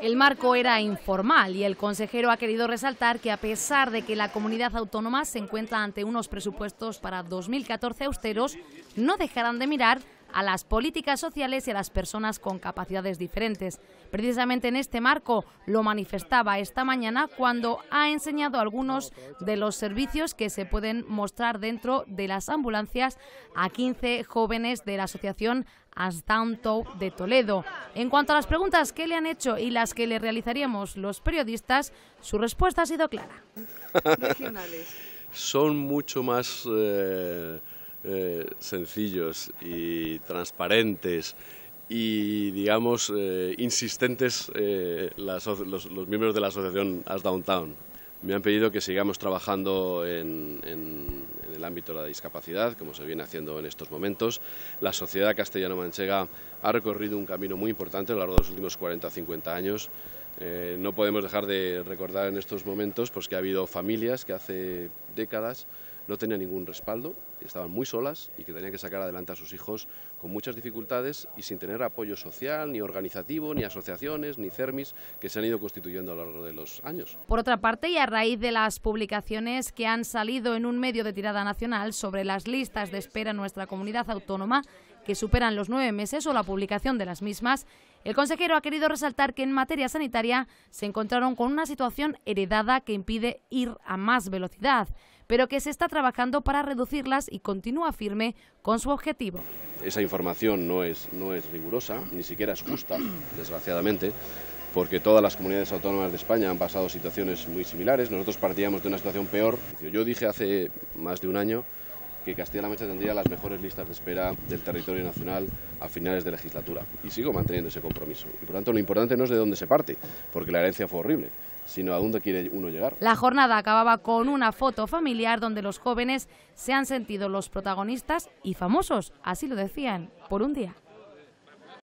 El marco era informal y el consejero ha querido resaltar que a pesar de que la comunidad autónoma se encuentra ante unos presupuestos para 2014 austeros, no dejarán de mirar a las políticas sociales y a las personas con capacidades diferentes. Precisamente en este marco lo manifestaba esta mañana cuando ha enseñado algunos de los servicios que se pueden mostrar dentro de las ambulancias a 15 jóvenes de la Asociación Asdanto de Toledo. En cuanto a las preguntas que le han hecho y las que le realizaríamos los periodistas, su respuesta ha sido clara. Son mucho más... Eh, eh, sencillos y transparentes y, digamos, eh, insistentes eh, los, miembros de la asociación As Downtown. Me han pedido que sigamos trabajando en, el ámbito de la discapacidad, como se viene haciendo en estos momentos. La sociedad castellano-manchega ha recorrido un camino muy importante a lo largo de los últimos 40 o 50 años. no podemos dejar de recordar en estos momentos pues, que ha habido familias que hace décadas no tenía ningún respaldo, estaban muy solas y que tenían que sacar adelante a sus hijos con muchas dificultades y sin tener apoyo social, ni organizativo, ni asociaciones, ni CERMIS que se han ido constituyendo a lo largo de los años. Por otra parte, y a raíz de las publicaciones que han salido en un medio de tirada nacional sobre las listas de espera en nuestra comunidad autónoma, que superan los nueve meses o la publicación de las mismas, el consejero ha querido resaltar que en materia sanitaria se encontraron con una situación heredada que impide ir a más velocidad, pero que se está trabajando para reducirlas y continúa firme con su objetivo. Esa información no es, no es rigurosa, ni siquiera es justa, desgraciadamente, porque todas las comunidades autónomas de España han pasado situaciones muy similares. Nosotros partíamos de una situación peor. Yo dije hace más de un año que Castilla-La Mancha tendría las mejores listas de espera del territorio nacional a finales de legislatura. Y sigo manteniendo ese compromiso. Y por tanto, lo importante no es de dónde se parte, porque la herencia fue horrible, sino a dónde quiere uno llegar. La jornada acababa con una foto familiar donde los jóvenes se han sentido los protagonistas y famosos, así lo decían, por un día.